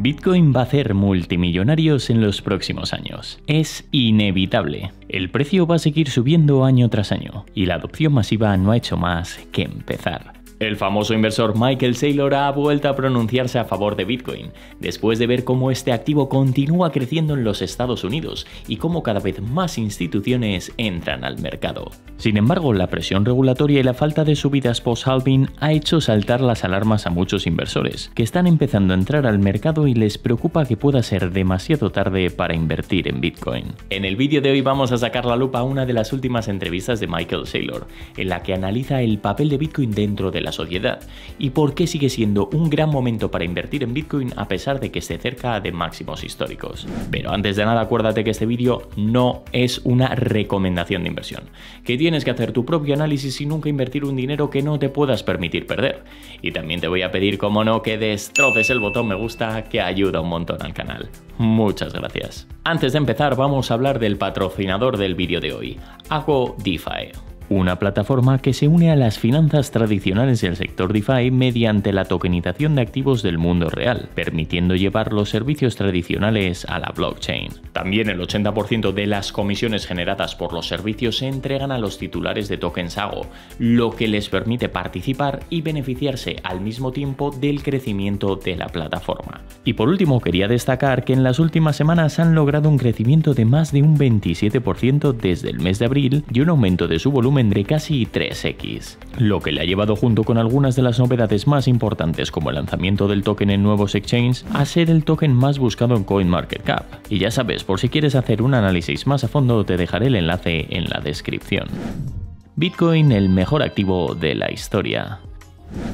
Bitcoin va a hacer multimillonarios en los próximos años. Es inevitable. El precio va a seguir subiendo año tras año y la adopción masiva no ha hecho más que empezar. El famoso inversor Michael Saylor ha vuelto a pronunciarse a favor de Bitcoin, después de ver cómo este activo continúa creciendo en los Estados Unidos y cómo cada vez más instituciones entran al mercado. Sin embargo, la presión regulatoria y la falta de subidas post-halving ha hecho saltar las alarmas a muchos inversores, que están empezando a entrar al mercado y les preocupa que pueda ser demasiado tarde para invertir en Bitcoin. En el vídeo de hoy vamos a sacar la lupa a una de las últimas entrevistas de Michael Saylor, en la que analiza el papel de Bitcoin dentro de la sociedad y por qué sigue siendo un gran momento para invertir en Bitcoin a pesar de que esté cerca de máximos históricos. Pero antes de nada acuérdate que este vídeo no es una recomendación de inversión, que tienes que hacer tu propio análisis y nunca invertir un dinero que no te puedas permitir perder. Y también te voy a pedir, como no, que destroces el botón me gusta que ayuda un montón al canal. Muchas gracias. Antes de empezar vamos a hablar del patrocinador del vídeo de hoy, Ago DeFi una plataforma que se une a las finanzas tradicionales del sector DeFi mediante la tokenización de activos del mundo real, permitiendo llevar los servicios tradicionales a la blockchain. También el 80% de las comisiones generadas por los servicios se entregan a los titulares de tokens AGO, lo que les permite participar y beneficiarse al mismo tiempo del crecimiento de la plataforma. Y por último, quería destacar que en las últimas semanas han logrado un crecimiento de más de un 27% desde el mes de abril y un aumento de su volumen Tendré casi 3x, lo que le ha llevado junto con algunas de las novedades más importantes como el lanzamiento del token en nuevos exchanges a ser el token más buscado en CoinMarketCap. Y ya sabes, por si quieres hacer un análisis más a fondo te dejaré el enlace en la descripción. Bitcoin el mejor activo de la historia.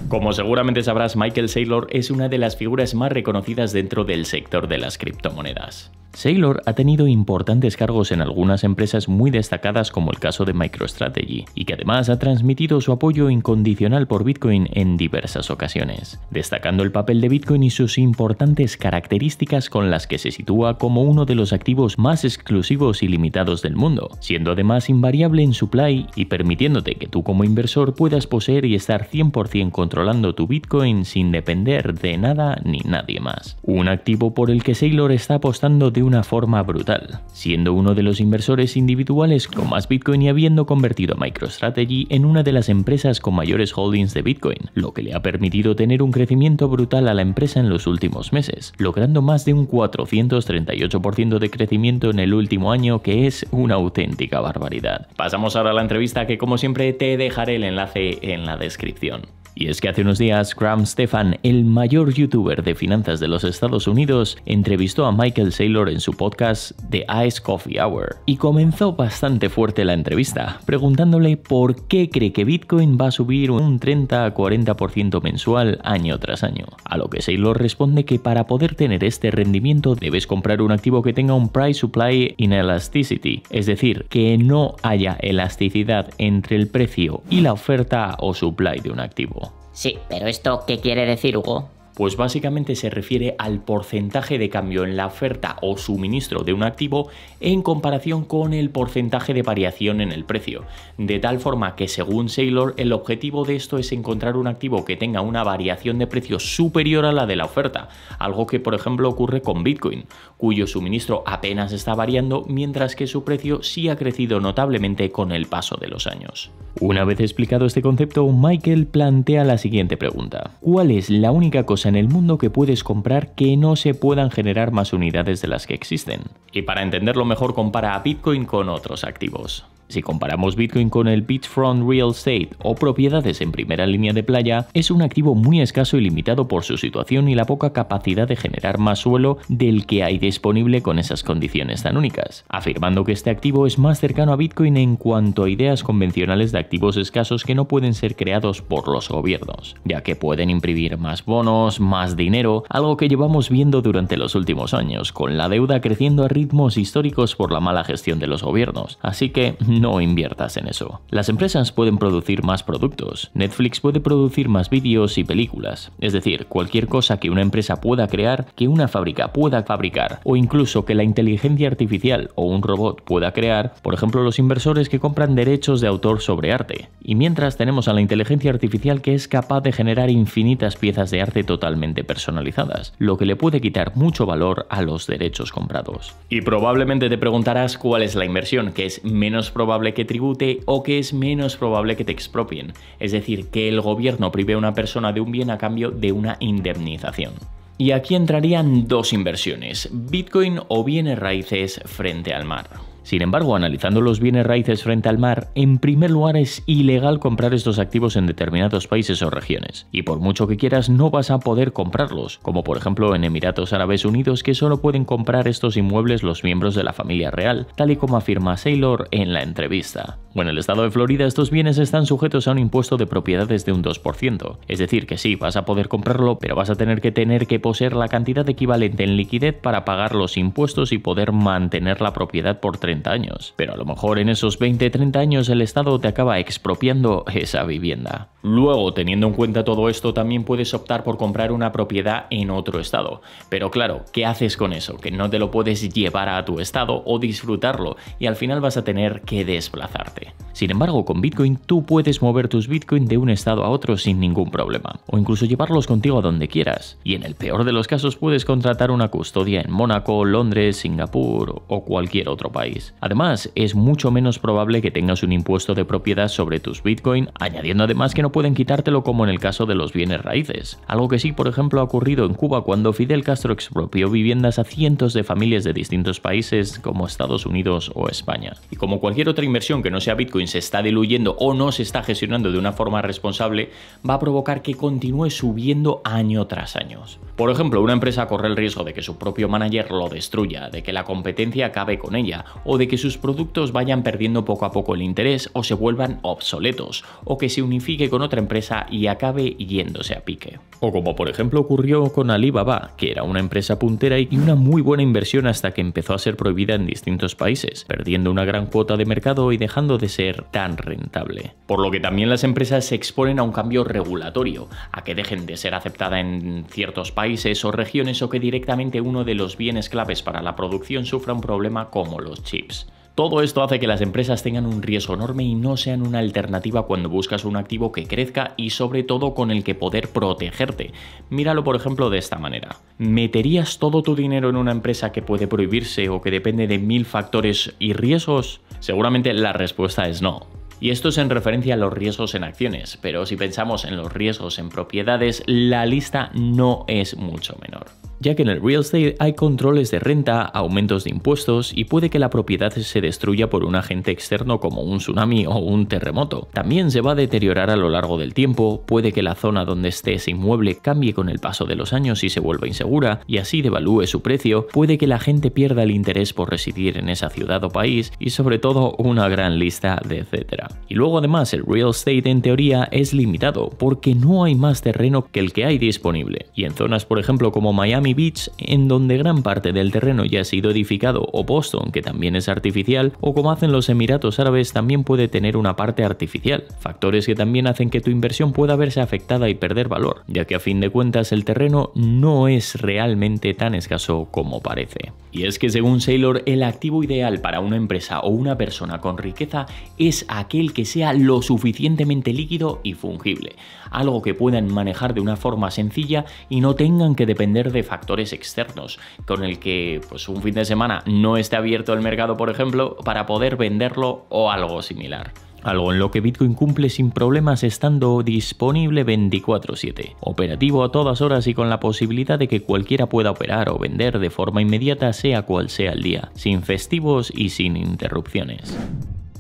Como seguramente sabrás, Michael Saylor es una de las figuras más reconocidas dentro del sector de las criptomonedas. Saylor ha tenido importantes cargos en algunas empresas muy destacadas como el caso de MicroStrategy, y que además ha transmitido su apoyo incondicional por Bitcoin en diversas ocasiones, destacando el papel de Bitcoin y sus importantes características con las que se sitúa como uno de los activos más exclusivos y limitados del mundo, siendo además invariable en supply y permitiéndote que tú como inversor puedas poseer y estar 100% controlando tu Bitcoin sin depender de nada ni nadie más. Un activo por el que Sailor está apostando de una forma brutal, siendo uno de los inversores individuales con más Bitcoin y habiendo convertido MicroStrategy en una de las empresas con mayores holdings de Bitcoin, lo que le ha permitido tener un crecimiento brutal a la empresa en los últimos meses, logrando más de un 438% de crecimiento en el último año, que es una auténtica barbaridad. Pasamos ahora a la entrevista que como siempre te dejaré el enlace en la descripción. Y es que hace unos días, Graham Stefan, el mayor youtuber de finanzas de los Estados Unidos, entrevistó a Michael Saylor en su podcast The Ice Coffee Hour. Y comenzó bastante fuerte la entrevista, preguntándole por qué cree que Bitcoin va a subir un 30 a 40% mensual año tras año. A lo que Saylor responde que para poder tener este rendimiento debes comprar un activo que tenga un price supply inelasticity, es decir, que no haya elasticidad entre el precio y la oferta o supply de un activo. Sí, pero ¿esto qué quiere decir, Hugo? Pues básicamente se refiere al porcentaje de cambio en la oferta o suministro de un activo en comparación con el porcentaje de variación en el precio, de tal forma que según Saylor el objetivo de esto es encontrar un activo que tenga una variación de precio superior a la de la oferta, algo que por ejemplo ocurre con Bitcoin, cuyo suministro apenas está variando mientras que su precio sí ha crecido notablemente con el paso de los años. Una vez explicado este concepto, Michael plantea la siguiente pregunta. ¿Cuál es la única cosa en el mundo que puedes comprar que no se puedan generar más unidades de las que existen. Y para entenderlo mejor compara a Bitcoin con otros activos. Si comparamos Bitcoin con el beachfront real estate o propiedades en primera línea de playa, es un activo muy escaso y limitado por su situación y la poca capacidad de generar más suelo del que hay disponible con esas condiciones tan únicas, afirmando que este activo es más cercano a Bitcoin en cuanto a ideas convencionales de activos escasos que no pueden ser creados por los gobiernos, ya que pueden imprimir más bonos, más dinero, algo que llevamos viendo durante los últimos años, con la deuda creciendo a ritmos históricos por la mala gestión de los gobiernos. Así que no inviertas en eso. Las empresas pueden producir más productos, Netflix puede producir más vídeos y películas, es decir, cualquier cosa que una empresa pueda crear, que una fábrica pueda fabricar, o incluso que la inteligencia artificial o un robot pueda crear, por ejemplo los inversores que compran derechos de autor sobre arte. Y mientras tenemos a la inteligencia artificial que es capaz de generar infinitas piezas de arte totalmente personalizadas, lo que le puede quitar mucho valor a los derechos comprados. Y probablemente te preguntarás cuál es la inversión que es menos probable probable que tribute o que es menos probable que te expropien, es decir, que el gobierno prive a una persona de un bien a cambio de una indemnización. Y aquí entrarían dos inversiones, Bitcoin o bienes raíces frente al mar. Sin embargo, analizando los bienes raíces frente al mar, en primer lugar es ilegal comprar estos activos en determinados países o regiones, y por mucho que quieras no vas a poder comprarlos, como por ejemplo en Emiratos Árabes Unidos que solo pueden comprar estos inmuebles los miembros de la familia real, tal y como afirma Saylor en la entrevista. Bueno, en el estado de Florida estos bienes están sujetos a un impuesto de propiedades de un 2%, es decir que sí, vas a poder comprarlo, pero vas a tener que tener que poseer la cantidad equivalente en liquidez para pagar los impuestos y poder mantener la propiedad por 30 años, pero a lo mejor en esos 20-30 años el Estado te acaba expropiando esa vivienda. Luego, teniendo en cuenta todo esto, también puedes optar por comprar una propiedad en otro estado. Pero claro, ¿qué haces con eso? Que no te lo puedes llevar a tu estado o disfrutarlo y al final vas a tener que desplazarte. Sin embargo, con Bitcoin tú puedes mover tus Bitcoin de un estado a otro sin ningún problema, o incluso llevarlos contigo a donde quieras. Y en el peor de los casos puedes contratar una custodia en Mónaco, Londres, Singapur o cualquier otro país. Además, es mucho menos probable que tengas un impuesto de propiedad sobre tus Bitcoin, añadiendo además que no pueden quitártelo como en el caso de los bienes raíces, algo que sí por ejemplo ha ocurrido en Cuba cuando Fidel Castro expropió viviendas a cientos de familias de distintos países como Estados Unidos o España. Y como cualquier otra inversión que no sea Bitcoin se está diluyendo o no se está gestionando de una forma responsable, va a provocar que continúe subiendo año tras año. Por ejemplo, una empresa corre el riesgo de que su propio manager lo destruya, de que la competencia acabe con ella, o de que sus productos vayan perdiendo poco a poco el interés o se vuelvan obsoletos, o que se unifique con otra empresa y acabe yéndose a pique. O como por ejemplo ocurrió con Alibaba, que era una empresa puntera y una muy buena inversión hasta que empezó a ser prohibida en distintos países, perdiendo una gran cuota de mercado y dejando de ser tan rentable. Por lo que también las empresas se exponen a un cambio regulatorio, a que dejen de ser aceptada en ciertos países o regiones o que directamente uno de los bienes claves para la producción sufra un problema como los chips. Todo esto hace que las empresas tengan un riesgo enorme y no sean una alternativa cuando buscas un activo que crezca y sobre todo con el que poder protegerte. Míralo por ejemplo de esta manera. ¿Meterías todo tu dinero en una empresa que puede prohibirse o que depende de mil factores y riesgos? Seguramente la respuesta es no. Y esto es en referencia a los riesgos en acciones, pero si pensamos en los riesgos en propiedades, la lista no es mucho menor ya que en el real estate hay controles de renta, aumentos de impuestos y puede que la propiedad se destruya por un agente externo como un tsunami o un terremoto. También se va a deteriorar a lo largo del tiempo, puede que la zona donde esté ese inmueble cambie con el paso de los años y se vuelva insegura y así devalúe su precio, puede que la gente pierda el interés por residir en esa ciudad o país y sobre todo una gran lista de etcétera. Y luego además el real estate en teoría es limitado porque no hay más terreno que el que hay disponible. Y en zonas por ejemplo como Miami Beach, en donde gran parte del terreno ya ha sido edificado, o Boston, que también es artificial, o como hacen los Emiratos Árabes, también puede tener una parte artificial, factores que también hacen que tu inversión pueda verse afectada y perder valor, ya que a fin de cuentas el terreno no es realmente tan escaso como parece. Y es que según sailor el activo ideal para una empresa o una persona con riqueza es aquel que sea lo suficientemente líquido y fungible, algo que puedan manejar de una forma sencilla y no tengan que depender de factores factores externos, con el que pues, un fin de semana no esté abierto el mercado, por ejemplo, para poder venderlo o algo similar algo en lo que Bitcoin cumple sin problemas estando disponible 24/7, operativo a todas horas y con la posibilidad de que cualquiera pueda operar o vender de forma inmediata sea cual sea el día, sin festivos y sin interrupciones.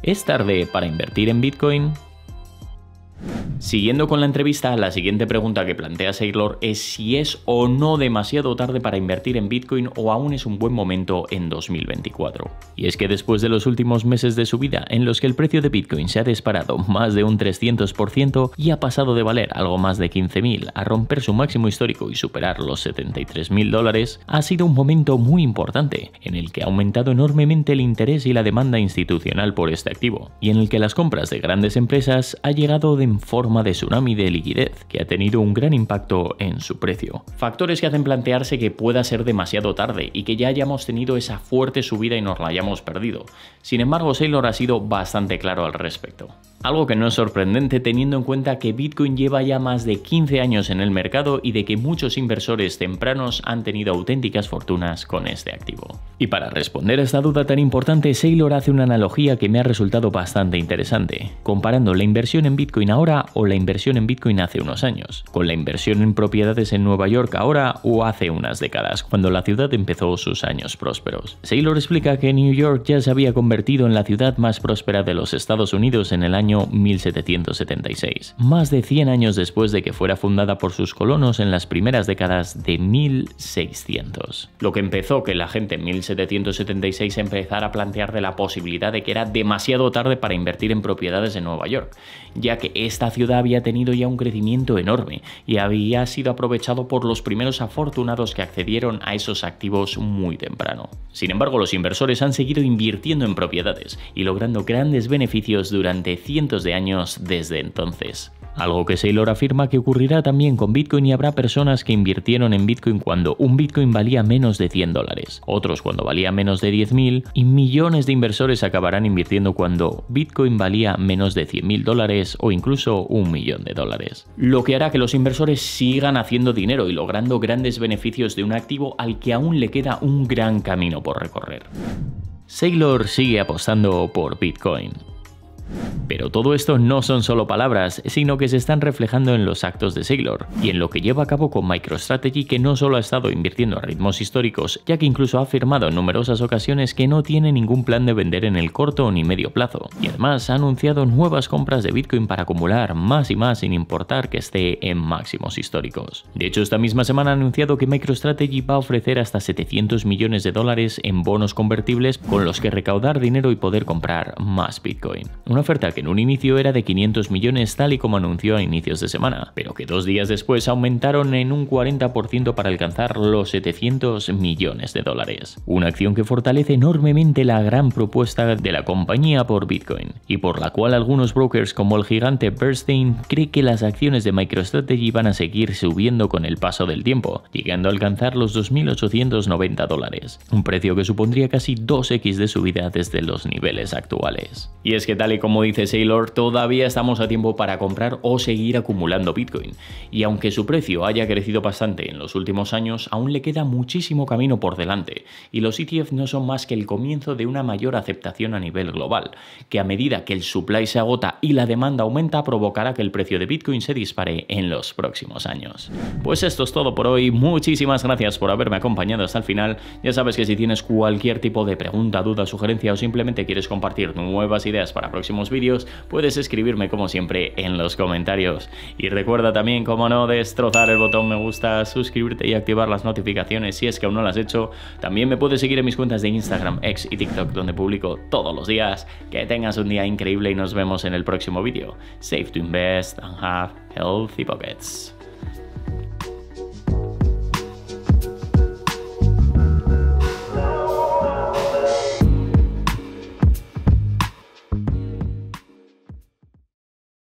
¿Es tarde para invertir en Bitcoin? Siguiendo con la entrevista, la siguiente pregunta que plantea Sailor es si es o no demasiado tarde para invertir en Bitcoin o aún es un buen momento en 2024. Y es que después de los últimos meses de su vida, en los que el precio de Bitcoin se ha disparado más de un 300% y ha pasado de valer algo más de 15.000 a romper su máximo histórico y superar los 73.000 dólares, ha sido un momento muy importante en el que ha aumentado enormemente el interés y la demanda institucional por este activo y en el que las compras de grandes empresas ha llegado de en forma de tsunami de liquidez, que ha tenido un gran impacto en su precio. Factores que hacen plantearse que pueda ser demasiado tarde y que ya hayamos tenido esa fuerte subida y nos la hayamos perdido. Sin embargo, Sailor ha sido bastante claro al respecto. Algo que no es sorprendente teniendo en cuenta que Bitcoin lleva ya más de 15 años en el mercado y de que muchos inversores tempranos han tenido auténticas fortunas con este activo. Y para responder a esta duda tan importante, Sailor hace una analogía que me ha resultado bastante interesante, comparando la inversión en Bitcoin ahora o la inversión en Bitcoin hace unos años, con la inversión en propiedades en Nueva York ahora o hace unas décadas, cuando la ciudad empezó sus años prósperos. Sailor explica que New York ya se había convertido en la ciudad más próspera de los Estados Unidos en el año 1776, más de 100 años después de que fuera fundada por sus colonos en las primeras décadas de 1600. Lo que empezó que la gente en 1776 empezara a plantear de la posibilidad de que era demasiado tarde para invertir en propiedades en Nueva York, ya que esta ciudad había tenido ya un crecimiento enorme y había sido aprovechado por los primeros afortunados que accedieron a esos activos muy temprano. Sin embargo, los inversores han seguido invirtiendo en propiedades y logrando grandes beneficios durante cientos de años desde entonces. Algo que Saylor afirma que ocurrirá también con Bitcoin y habrá personas que invirtieron en Bitcoin cuando un Bitcoin valía menos de 100 dólares, otros cuando valía menos de 10.000 y millones de inversores acabarán invirtiendo cuando Bitcoin valía menos de 100.000 dólares o incluso un millón de dólares. Lo que hará que los inversores sigan haciendo dinero y logrando grandes beneficios de un activo al que aún le queda un gran camino por recorrer. Saylor sigue apostando por Bitcoin. Pero todo esto no son solo palabras, sino que se están reflejando en los actos de Siglor y en lo que lleva a cabo con MicroStrategy que no solo ha estado invirtiendo a ritmos históricos, ya que incluso ha afirmado en numerosas ocasiones que no tiene ningún plan de vender en el corto ni medio plazo, y además ha anunciado nuevas compras de Bitcoin para acumular más y más sin importar que esté en máximos históricos. De hecho, esta misma semana ha anunciado que MicroStrategy va a ofrecer hasta 700 millones de dólares en bonos convertibles con los que recaudar dinero y poder comprar más Bitcoin una oferta que en un inicio era de 500 millones tal y como anunció a inicios de semana, pero que dos días después aumentaron en un 40% para alcanzar los 700 millones de dólares. Una acción que fortalece enormemente la gran propuesta de la compañía por Bitcoin, y por la cual algunos brokers como el gigante Bernstein cree que las acciones de MicroStrategy van a seguir subiendo con el paso del tiempo, llegando a alcanzar los 2.890 dólares, un precio que supondría casi 2x de subida desde los niveles actuales. Y es que tal y como como dice Sailor, todavía estamos a tiempo para comprar o seguir acumulando Bitcoin. Y aunque su precio haya crecido bastante en los últimos años, aún le queda muchísimo camino por delante. Y los ETF no son más que el comienzo de una mayor aceptación a nivel global, que a medida que el supply se agota y la demanda aumenta provocará que el precio de Bitcoin se dispare en los próximos años. Pues esto es todo por hoy. Muchísimas gracias por haberme acompañado hasta el final. Ya sabes que si tienes cualquier tipo de pregunta, duda, sugerencia o simplemente quieres compartir nuevas ideas para próximos vídeos, puedes escribirme como siempre en los comentarios. Y recuerda también, como no, destrozar el botón me gusta, suscribirte y activar las notificaciones si es que aún no lo has hecho. También me puedes seguir en mis cuentas de Instagram, X y TikTok, donde publico todos los días. Que tengas un día increíble y nos vemos en el próximo vídeo. Safe to invest and have healthy pockets.